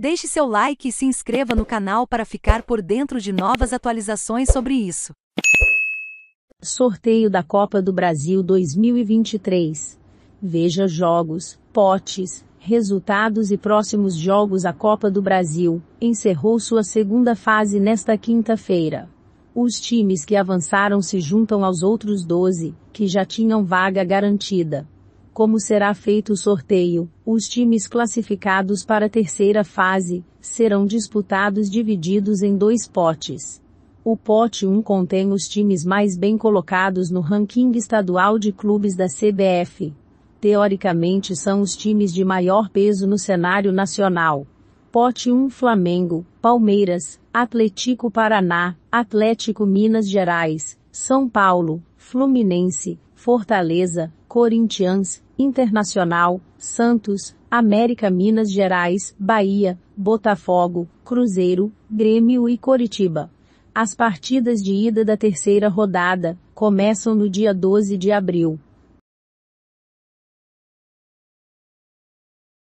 Deixe seu like e se inscreva no canal para ficar por dentro de novas atualizações sobre isso. Sorteio da Copa do Brasil 2023. Veja jogos, potes, resultados e próximos jogos. A Copa do Brasil encerrou sua segunda fase nesta quinta-feira. Os times que avançaram se juntam aos outros 12, que já tinham vaga garantida como será feito o sorteio, os times classificados para a terceira fase serão disputados divididos em dois potes. O pote 1 contém os times mais bem colocados no ranking estadual de clubes da CBF. Teoricamente são os times de maior peso no cenário nacional. Pote 1 Flamengo, Palmeiras, Atlético Paraná, Atlético Minas Gerais, São Paulo, Fluminense, Fortaleza, Corinthians, Internacional, Santos, América Minas Gerais, Bahia, Botafogo, Cruzeiro, Grêmio e Coritiba. As partidas de ida da terceira rodada começam no dia 12 de abril.